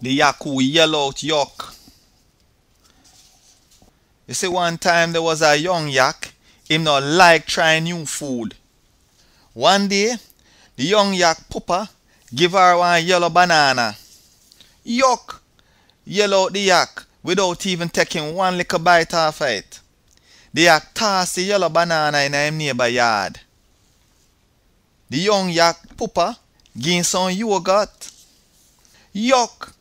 The Yak who yell out York. You see one time there was a young yak, him not like try new food. One day, the young yak papa give her one yellow banana. Yuck! Yell out the yak without even taking one little bite off it. The yak toss the yellow banana in him nearby yard. The young yak puppa gain some yogurt. Yuck!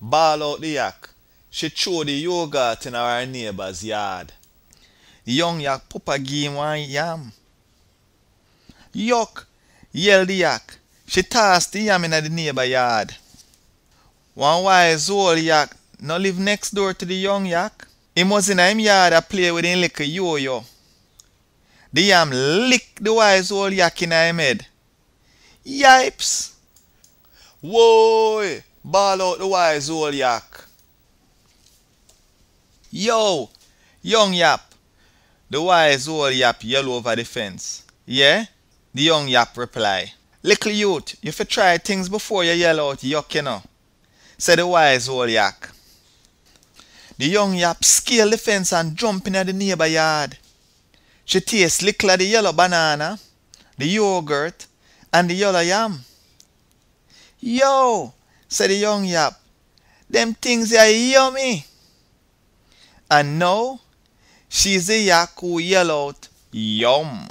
ball out the yak. She throw the yogurt in our neighbor's yard. The young yak a give one yam. Yuck, yelled the yak. She tossed the yam in the neighbor yard. One wise old yak no live next door to the young yak. He was in him yard a play with him like a yo-yo. The yam lick the wise old yak in him head. Yipes! Whoa! Ball out the wise old yak. Yo, young yap. The wise old yap yell over the fence. Yeah? The young yap reply. Little youth, you fi try things before you yell out yuck, you know. Said the wise old yak. The young yap scale the fence and jump in the neighbor yard. She taste little of the yellow banana, the yogurt, and the yellow yam. Yo, said the young yap. Them things are yummy. And now, she's the yak who yell out, Yum!